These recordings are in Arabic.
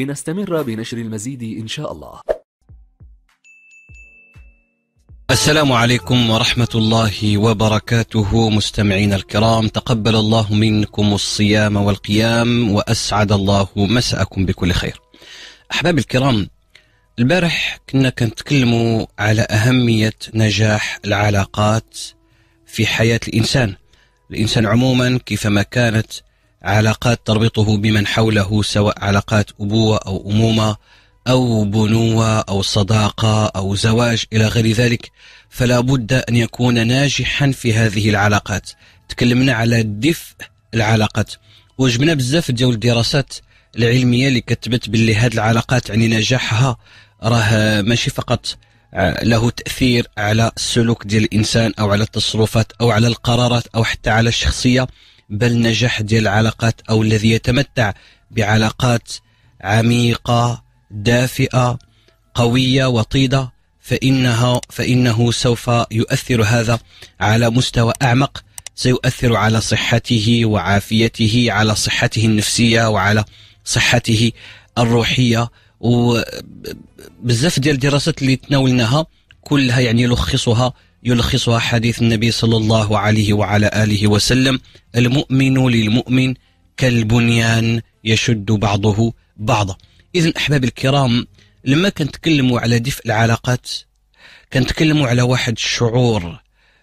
لنستمر بنشر المزيد إن شاء الله السلام عليكم ورحمة الله وبركاته مستمعين الكرام تقبل الله منكم الصيام والقيام وأسعد الله مساءكم بكل خير أحباب الكرام البارح كنا كنتكلموا على أهمية نجاح العلاقات في حياة الإنسان الإنسان عموما كيفما كانت علاقات تربطه بمن حوله سواء علاقات أبوة أو أمومة أو بنوة أو صداقة أو زواج إلى غير ذلك فلا بد أن يكون ناجحا في هذه العلاقات تكلمنا على دفء العلاقات وجبنا بزاف ديال الدراسات العلمية اللي كتبت باللي هذه العلاقات يعني نجاحها راه ماشي فقط له تأثير على السلوك ديال الإنسان أو على التصرفات أو على القرارات أو حتى على الشخصية بل نجاح ديال العلاقات او الذي يتمتع بعلاقات عميقه دافئه قويه وطيده فانها فانه سوف يؤثر هذا على مستوى اعمق سيؤثر على صحته وعافيته على صحته النفسيه وعلى صحته الروحيه وبزاف ديال الدراسات اللي تناولناها كلها يعني لخصها يلخصها حديث النبي صلى الله عليه وعلى آله وسلم المؤمن للمؤمن كالبنيان يشد بعضه بعضا إذا أحباب الكرام لما كنتكلموا على دفء العلاقات كنتكلموا على واحد الشعور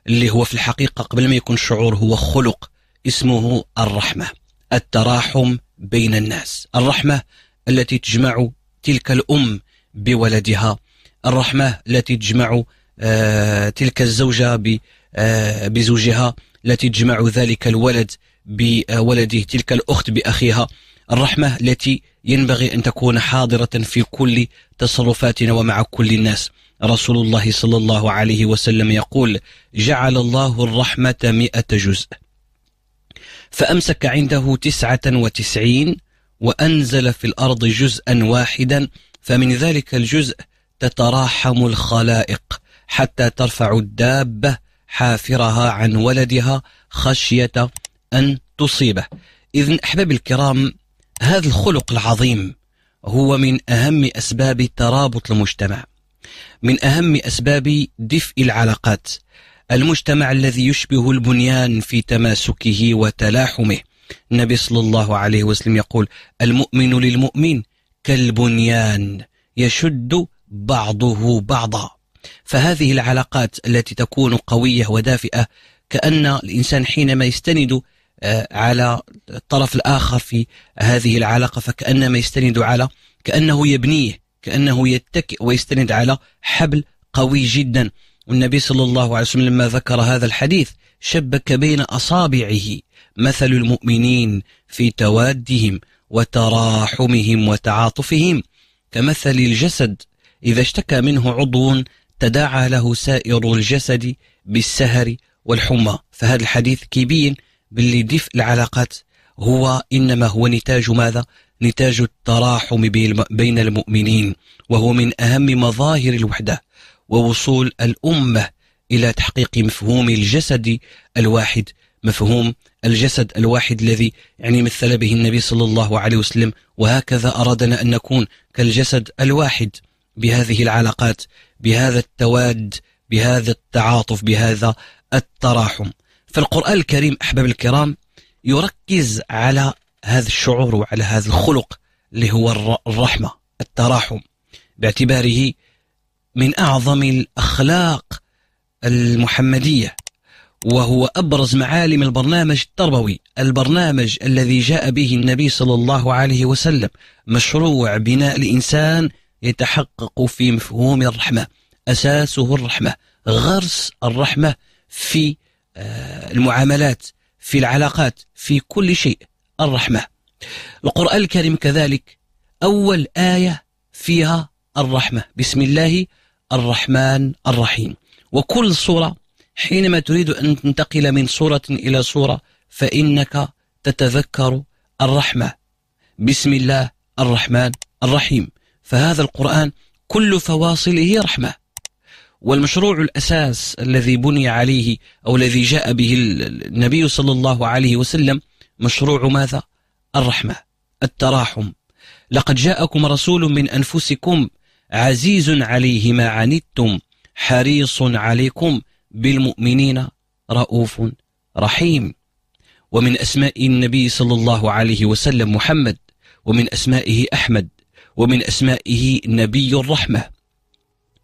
اللي هو في الحقيقة قبل ما يكون شعور هو خلق اسمه الرحمة التراحم بين الناس الرحمة التي تجمع تلك الأم بولدها الرحمة التي تجمع آه، تلك الزوجة آه، بزوجها التي تجمع ذلك الولد بولده تلك الأخت بأخيها الرحمة التي ينبغي أن تكون حاضرة في كل تصرفاتنا ومع كل الناس رسول الله صلى الله عليه وسلم يقول جعل الله الرحمة مئة جزء فأمسك عنده تسعة وتسعين وأنزل في الأرض جزءا واحدا فمن ذلك الجزء تتراحم الخلائق حتى ترفع الدابة حافرها عن ولدها خشية أن تصيبه إذا أحبابي الكرام هذا الخلق العظيم هو من أهم أسباب ترابط المجتمع من أهم أسباب دفء العلاقات المجتمع الذي يشبه البنيان في تماسكه وتلاحمه النبي صلى الله عليه وسلم يقول المؤمن للمؤمن كالبنيان يشد بعضه بعضا فهذه العلاقات التي تكون قوية ودافئة كأن الإنسان حينما يستند آه، على الطرف الآخر في هذه العلاقة فكأنما يستند على كأنه يبنيه كأنه يتكئ ويستند على حبل قوي جدا والنبي صلى الله عليه وسلم لما ذكر هذا الحديث شبك بين أصابعه مثل المؤمنين في توادهم وتراحمهم وتعاطفهم كمثل الجسد إذا اشتكى منه عضو تداعى له سائر الجسد بالسهر والحمى فهذا الحديث كيبين باللي دفء العلاقات هو إنما هو نتاج ماذا؟ نتاج التراحم بين المؤمنين وهو من أهم مظاهر الوحدة ووصول الأمة إلى تحقيق مفهوم الجسد الواحد مفهوم الجسد الواحد الذي يعني مثل به النبي صلى الله عليه وسلم وهكذا أرادنا أن نكون كالجسد الواحد بهذه العلاقات بهذا التواد بهذا التعاطف بهذا التراحم فالقرآن الكريم أحباب الكرام يركز على هذا الشعور وعلى هذا الخلق اللي هو الرحمة التراحم باعتباره من أعظم الأخلاق المحمدية وهو أبرز معالم البرنامج التربوي البرنامج الذي جاء به النبي صلى الله عليه وسلم مشروع بناء الإنسان يتحقق في مفهوم الرحمة أساسه الرحمة غرس الرحمة في آه، المعاملات في العلاقات في كل شيء الرحمة القرآن الكريم كذلك أول آية فيها الرحمة بسم الله الرحمن الرحيم وكل صورة حينما تريد أن تنتقل من صورة إلى صورة فإنك تتذكر الرحمة بسم الله الرحمن الرحيم فهذا القرآن كل فواصله رحمة والمشروع الأساس الذي بني عليه أو الذي جاء به النبي صلى الله عليه وسلم مشروع ماذا؟ الرحمة التراحم لقد جاءكم رسول من أنفسكم عزيز عليه ما عنتم حريص عليكم بالمؤمنين رؤوف رحيم ومن أسماء النبي صلى الله عليه وسلم محمد ومن أسمائه أحمد ومن أسمائه نبي الرحمة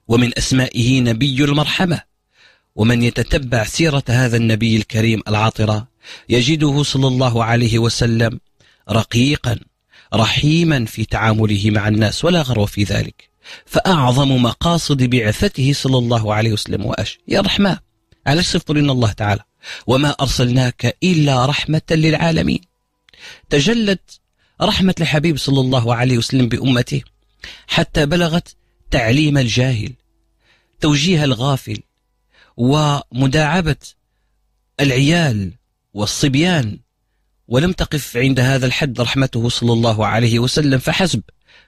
ومن أسمائه نبي المرحمة ومن يتتبع سيرة هذا النبي الكريم العاطرة يجده صلى الله عليه وسلم رقيقا رحيما في تعامله مع الناس ولا غرو في ذلك فأعظم مقاصد بعثته صلى الله عليه وسلم وأش يا رحمة على صفت لنا الله تعالى وما أرسلناك إلا رحمة للعالمين تجلت رحمة الحبيب صلى الله عليه وسلم بأمته حتى بلغت تعليم الجاهل توجيه الغافل ومداعبة العيال والصبيان ولم تقف عند هذا الحد رحمته صلى الله عليه وسلم فحسب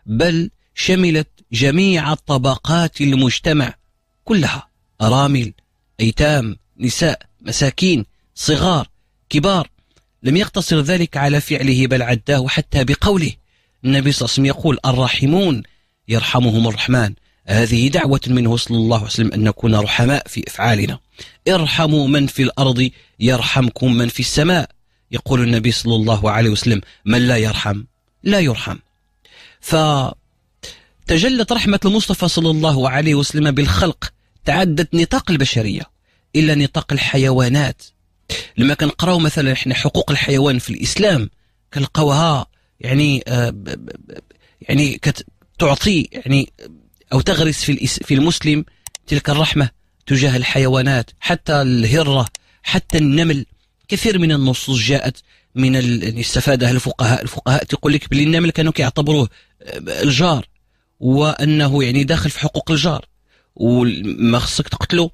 بل شملت جميع طبقات المجتمع كلها أرامل أيتام نساء مساكين صغار كبار لم يقتصر ذلك على فعله بل عداه حتى بقوله النبي صلى الله عليه وسلم يقول الراحمون يرحمهم الرحمن هذه دعوة منه صلى الله عليه وسلم أن نكون رحماء في إفعالنا ارحموا من في الأرض يرحمكم من في السماء يقول النبي صلى الله عليه وسلم من لا يرحم لا يرحم فتجلت رحمة المصطفى صلى الله عليه وسلم بالخلق تعدت نطاق البشرية إلى نطاق الحيوانات لما كنقراو مثلا احنا حقوق الحيوان في الاسلام كنلقاوها يعني آه، يعني تعطي يعني او تغرس في في المسلم تلك الرحمه تجاه الحيوانات حتى الهره حتى النمل كثير من النصوص جاءت من يعني استفادها الفقهاء الفقهاء تقول لك بلي النمل كانوا كيعتبروه آه، الجار وانه يعني داخل في حقوق الجار وما خصك تقتله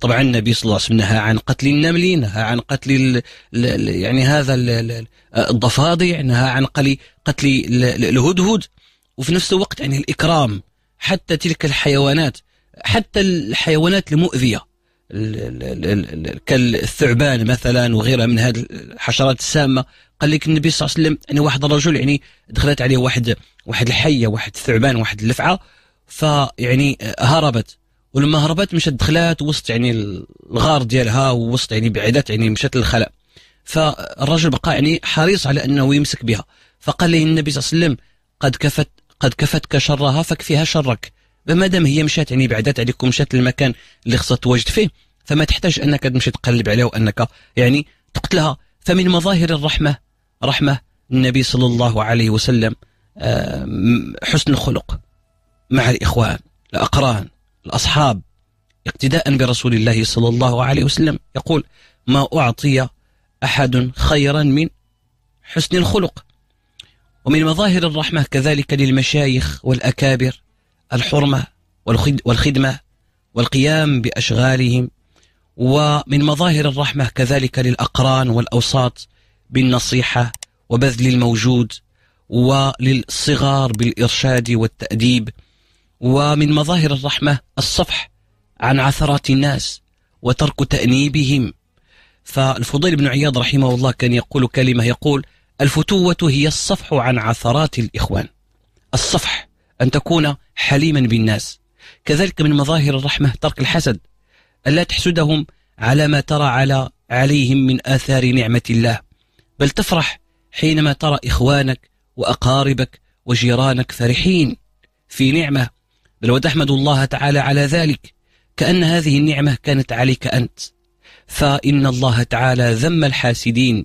طبعا النبي صلى الله عليه وسلم نهى عن قتل النمل نهى عن قتل يعني هذا الضفادع نهى عن قتل الهدهد وفي نفس الوقت يعني الإكرام حتى تلك الحيوانات حتى الحيوانات المؤذية كالثعبان مثلا وغيرها من هذه الحشرات السامة قال لك النبي صلى الله عليه وسلم يعني واحد الرجل يعني دخلت عليه واحد واحد الحية واحد الثعبان واحد اللفعة فيعني هربت ولما هربت مشات دخلات وسط يعني الغار ديالها ووسط يعني بعدات يعني مشات للخلاء فالرجل بقى يعني حريص على انه يمسك بها فقال له النبي صلى الله عليه وسلم قد كفت قد كفتك شرها فكفيها شرك فما دام هي مشات يعني بعدات عليك ومشات للمكان اللي خصها تواجد فيه فما تحتاج انك تمشي تقلب عليها وانك يعني تقتلها فمن مظاهر الرحمه رحمه النبي صلى الله عليه وسلم آه، حسن الخلق مع الاخوان الاقران الأصحاب اقتداء برسول الله صلى الله عليه وسلم يقول ما أعطي أحد خيرا من حسن الخلق ومن مظاهر الرحمة كذلك للمشايخ والأكابر الحرمة والخدمة والقيام بأشغالهم ومن مظاهر الرحمة كذلك للأقران والأوساط بالنصيحة وبذل الموجود وللصغار بالإرشاد والتأديب ومن مظاهر الرحمة الصفح عن عثرات الناس وترك تأنيبهم فالفضيل بن عياض رحمه الله كان يقول كلمة يقول الفتوة هي الصفح عن عثرات الإخوان الصفح أن تكون حليما بالناس كذلك من مظاهر الرحمة ترك الحسد ألا تحسدهم على ما ترى على عليهم من آثار نعمة الله بل تفرح حينما ترى إخوانك وأقاربك وجيرانك فرحين في نعمة بل وتحمد الله تعالى على ذلك كأن هذه النعمة كانت عليك أنت فإن الله تعالى ذم الحاسدين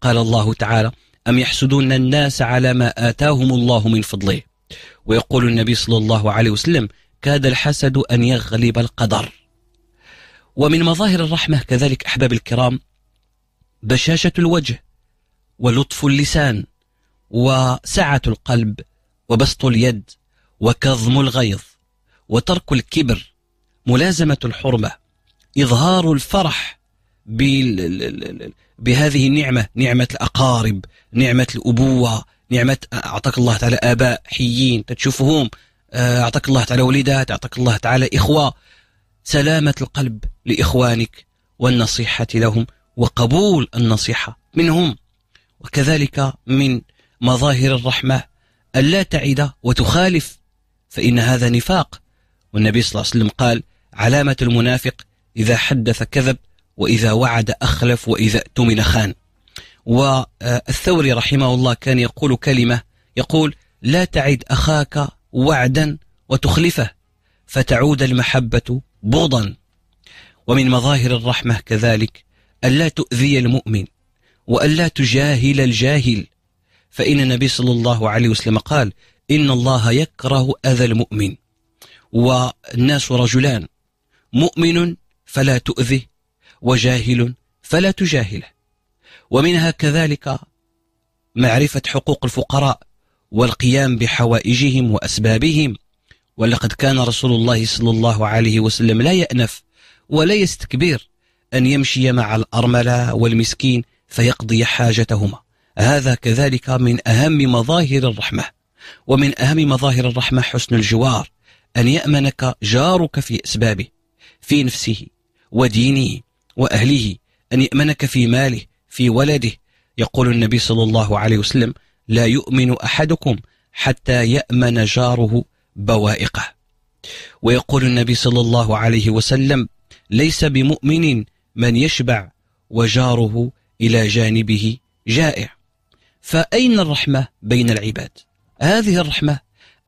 قال الله تعالى أم يحسدون الناس على ما آتاهم الله من فضله ويقول النبي صلى الله عليه وسلم كاد الحسد أن يغلب القدر ومن مظاهر الرحمة كذلك أحباب الكرام بشاشة الوجه ولطف اللسان وسعة القلب وبسط اليد وكظم الغيظ وترك الكبر ملازمة الحرمة إظهار الفرح بهذه النعمة نعمة الأقارب نعمة الأبوة نعمة أعطاك الله تعالى آباء حيين تشوفهم آه، أعطاك الله تعالى وليدات أعطاك الله تعالى إخوة سلامة القلب لإخوانك والنصيحة لهم وقبول النصيحة منهم وكذلك من مظاهر الرحمة ألا تعد وتخالف فإن هذا نفاق والنبي صلى الله عليه وسلم قال علامة المنافق إذا حدث كذب وإذا وعد أخلف وإذا اؤتمن خان والثوري رحمه الله كان يقول كلمة يقول لا تعد أخاك وعدا وتخلفه فتعود المحبة بغضا ومن مظاهر الرحمة كذلك ألا تؤذي المؤمن وألا تجاهل الجاهل فإن النبي صلى الله عليه وسلم قال إن الله يكره أذى المؤمن والناس رجلان مؤمن فلا تؤذه وجاهل فلا تجاهله ومنها كذلك معرفة حقوق الفقراء والقيام بحوائجهم وأسبابهم ولقد كان رسول الله صلى الله عليه وسلم لا يأنف ولا يستكبر أن يمشي مع الأرملة والمسكين فيقضي حاجتهما هذا كذلك من أهم مظاهر الرحمة ومن أهم مظاهر الرحمة حسن الجوار أن يأمنك جارك في أسبابه في نفسه ودينه وأهله أن يأمنك في ماله في ولده يقول النبي صلى الله عليه وسلم لا يؤمن أحدكم حتى يأمن جاره بوائقه ويقول النبي صلى الله عليه وسلم ليس بمؤمن من يشبع وجاره إلى جانبه جائع فأين الرحمة بين العباد؟ هذه الرحمة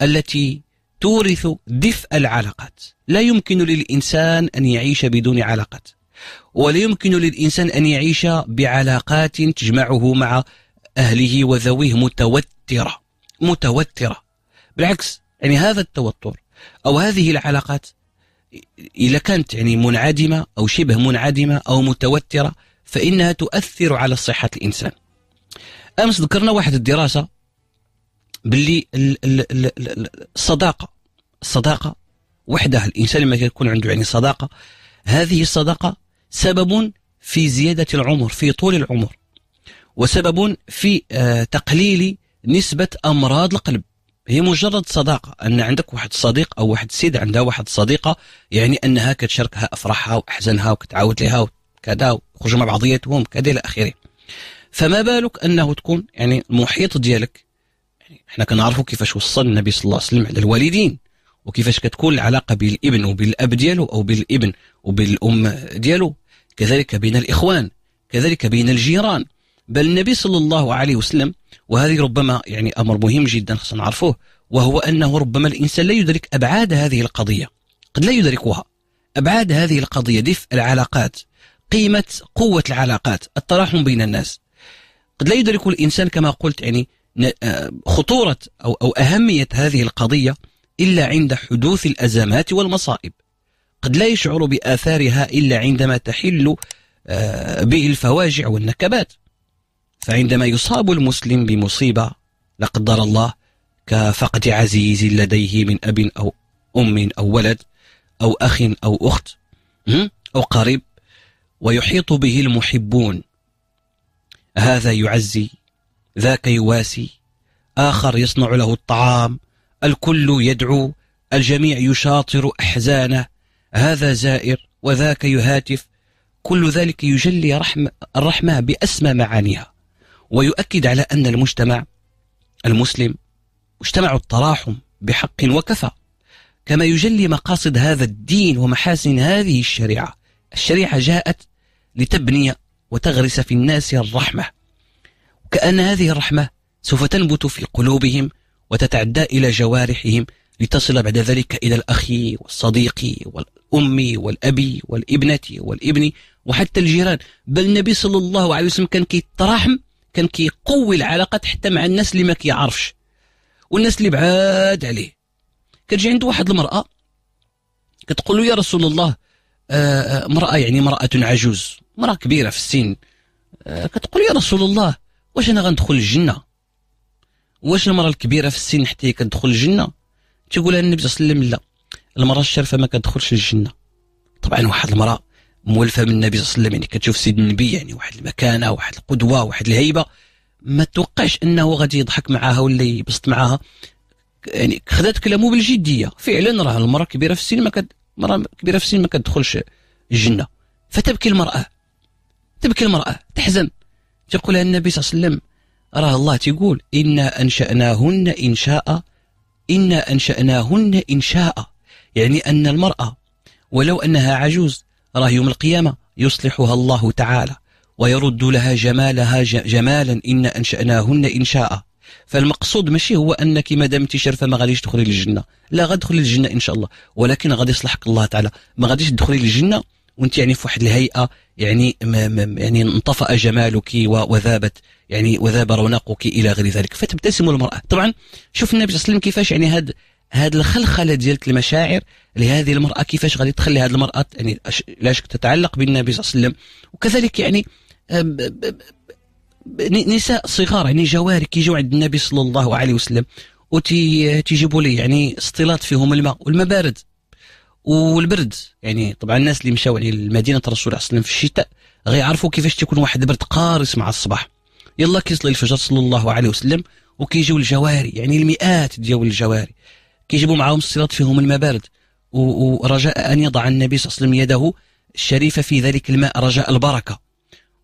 التي تورث دفء العلاقات لا يمكن للإنسان أن يعيش بدون علاقات ولا يمكن للإنسان أن يعيش بعلاقات تجمعه مع أهله وذويه متوترة متوترة بالعكس يعني هذا التوتر أو هذه العلاقات إذا كانت يعني منعدمة أو شبه منعدمة أو متوترة فإنها تؤثر على صحة الإنسان أمس ذكرنا واحد الدراسة باللي الصداقه الصداقه وحدها الانسان لما يكون عنده يعني صداقه هذه الصداقه سبب في زياده العمر في طول العمر وسبب في آه، تقليل نسبه امراض القلب هي مجرد صداقة أن عندك واحد صديق أو واحد سيد عندها واحد صديقة يعني أنها كتشاركها أفراحها وأحزانها وكتعاود لها وكذا ويخرجوا مع بعضياتهم كذا إلى آخره فما بالك أنه تكون يعني المحيط ديالك احنا كنعرفوا كيفاش وصل النبي صلى الله عليه وسلم على الوالدين وكيفاش كتكون العلاقه بالابن وبالاب ديالو او بالابن وبالام ديالو كذلك بين الاخوان كذلك بين الجيران بل النبي صلى الله عليه وسلم وهذه ربما يعني امر مهم جدا خصنا نعرفوه وهو انه ربما الانسان لا يدرك ابعاد هذه القضيه قد لا يدركها ابعاد هذه القضيه دفء العلاقات قيمه قوه العلاقات التراحم بين الناس قد لا يدرك الانسان كما قلت يعني آه، خطورة أو, أو أهمية هذه القضية إلا عند حدوث الأزمات والمصائب قد لا يشعر بآثارها إلا عندما تحل آه، به الفواجع والنكبات فعندما يصاب المسلم بمصيبة لا قدر الله كفقد عزيز لديه من أب أو أم أو ولد أو أخ أو أخت أو قريب ويحيط به المحبون هذا يعزي ذاك يواسي آخر يصنع له الطعام الكل يدعو الجميع يشاطر أحزانه هذا زائر وذاك يهاتف كل ذلك يجلي رحمة الرحمة بأسمى معانيها ويؤكد على أن المجتمع المسلم مجتمع التراحم بحق وكفى كما يجلي مقاصد هذا الدين ومحاسن هذه الشريعة الشريعة جاءت لتبني وتغرس في الناس الرحمه كأن هذه الرحمة سوف تنبت في قلوبهم وتتعدى إلى جوارحهم لتصل بعد ذلك إلى الأخ والصديق والأم والأبي والابنة والابن وحتى الجيران بل النبي صلى الله عليه وسلم كان كيتراحم كان كيقوي العلاقات حتى مع الناس اللي ما كيعرفش والناس اللي بعاد عليه كتجي عنده واحد المرأة كتقول له يا رسول الله آه، آه، امرأة يعني امرأة عجوز امرأة كبيرة في السن آه، كتقول يا رسول الله واش انا غندخل الجنه واش المراه الكبيره في السن حتى هي كتدخل الجنه تيقول النبي صلى الله عليه وسلم لا المراه الشرفه ما كتدخلش الجنه طبعا واحد المراه مولفه من النبي صلى الله عليه وسلم يعني كتشوف سيد النبي يعني واحد المكانه واحد القدوه واحد الهيبه ما توقعش انه غادي يضحك معاها ولا يبسط معاها يعني خذات كلامه بالجديه فعلا راه المراه كبيره في السن ما كد مراه كبيره في السن ما كتدخلش الجنه فتبكي المراه تبكي المراه تحزن تيقول النبي صلى الله عليه وسلم راه الله تيقول إنا أنشأناهن إنشاء إنا أنشأناهن إنشاء يعني أن المرأة ولو أنها عجوز راه يوم القيامة يصلحها الله تعالى ويرد لها جمالها جمالا إنا أنشأناهن إنشاء فالمقصود ماشي هو انك ما دامتي شرفه ما غاديش تدخلي للجنه لا غادخلي للجنه ان شاء الله ولكن غادي يصلحك الله تعالى ما غاديش تدخلي للجنه وانت يعني في واحد الهيئه يعني يعني انطفأ جمالك وذابت يعني وذاب رونقك الى غير ذلك فتبتسم المراه طبعا شوف النبي صلى الله عليه وسلم كيفاش يعني هاد هاد الخلخله ديال المشاعر لهذه المراه كيفاش غادي تخلي هذه المراه يعني لا شك تتعلق بالنبي صلى الله عليه وسلم وكذلك يعني نساء صغار يعني جواري كيجوا عند النبي صلى الله عليه وسلم وتجيبوا لي يعني اسطلات فيهم الماء والماء بارد والبرد يعني طبعا الناس اللي مشاو عليه المدينه الرسول عليه الصلاه في الشتاء غيعرفوا كيفاش تيكون واحد البرد قارس مع الصباح يلا كيصلي الفجر صلى الله عليه وسلم وكيجيو الجواري يعني المئات ديال الجواري كيجيبوا معاهم الصراط فيهم الماء بارد ورجاء ان يضع النبي صلى الله عليه وسلم يده الشريفه في ذلك الماء رجاء البركه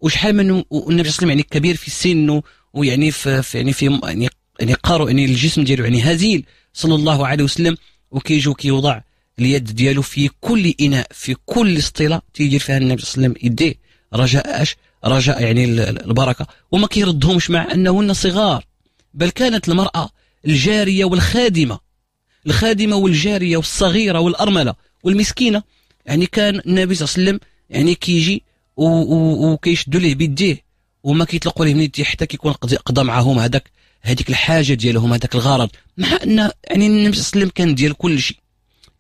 وشحال من النبي صلى الله عليه وسلم يعني كبير في السن ويعني في, يعني في يعني يعني قارو يعني الجسم ديالو يعني هزيل صلى الله عليه وسلم وكيجو كيوضع اليد ديالو في كل اناء في كل اسطيله تيدير فيها النبي صلى الله عليه وسلم يديه رجاء اش رجاء يعني البركه وما كيردهمش مع انهن صغار بل كانت المراه الجاريه والخادمه الخادمه والجاريه والصغيره والارمله والمسكينه يعني كان النبي صلى الله عليه وسلم يعني كيجي وكيشدوا ليه بيديه وما كيطلقوا ليه من يديه حتى كيكون قضى معاهم هذاك هذيك الحاجه ديالهم هذاك الغرض مع ان يعني النبي صلى الله عليه وسلم كان ديال كل شيء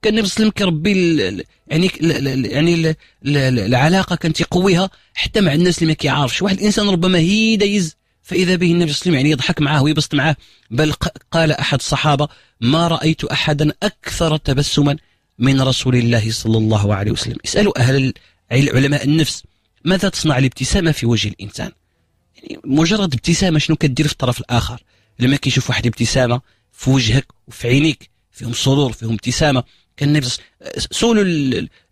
كان النبي صلى الله عليه وسلم كيربي يعني يعني العلاقه كانت يقويها حتى مع الناس اللي ما كيعرفش واحد الانسان ربما هي دايز فاذا به النبي صلى الله عليه وسلم يعني يضحك معاه ويبسط معاه بل قال احد الصحابه ما رايت احدا اكثر تبسما من رسول الله صلى الله عليه وسلم اسالوا اهل علماء النفس ماذا تصنع الابتسامه في وجه الانسان يعني مجرد ابتسامه شنو كدير في الطرف الاخر لما كيشوف واحد ابتسامه في وجهك وفي عينيك فيهم سرور فيهم ابتسامه كان النبي سولوا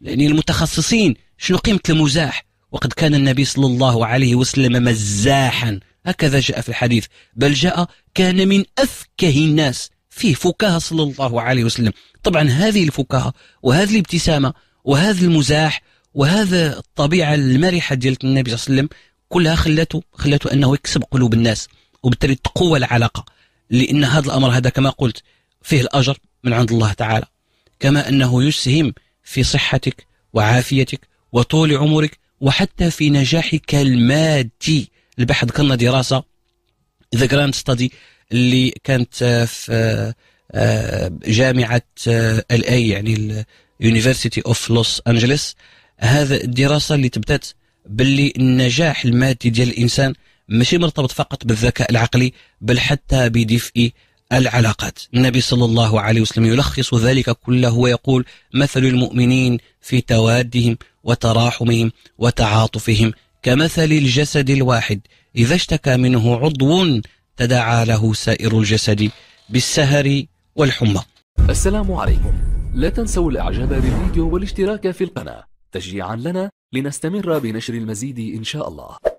يعني المتخصصين شنو قيمة المزاح وقد كان النبي صلى الله عليه وسلم مزاحا هكذا جاء في الحديث بل جاء كان من أفكه الناس فيه فكاهة صلى الله عليه وسلم طبعا هذه الفكاهة وهذه الابتسامة وهذا المزاح وهذا الطبيعة المرحة ديال النبي صلى الله عليه وسلم كلها خلته خلته أنه يكسب قلوب الناس وبالتالي تقوى العلاقة لأن هذا الأمر هذا كما قلت فيه الأجر من عند الله تعالى كما أنه يسهم في صحتك وعافيتك وطول عمرك وحتى في نجاحك المادي البحث كنا دراسة ذا جراند ستادي اللي كانت في آه، جامعة الاي آه، يعني اليونيفرسيتي اوف لوس انجلس هذا الدراسة اللي تبدات باللي النجاح المادي ديال الانسان ماشي مرتبط فقط بالذكاء العقلي بل حتى بدفء العلاقات النبي صلى الله عليه وسلم يلخص ذلك كله ويقول مثل المؤمنين في توادهم وتراحمهم وتعاطفهم كمثل الجسد الواحد إذا اشتكى منه عضو تداعى له سائر الجسد بالسهر والحمى السلام عليكم لا تنسوا الإعجاب بالفيديو والاشتراك في القناة تشجيعا لنا لنستمر بنشر المزيد إن شاء الله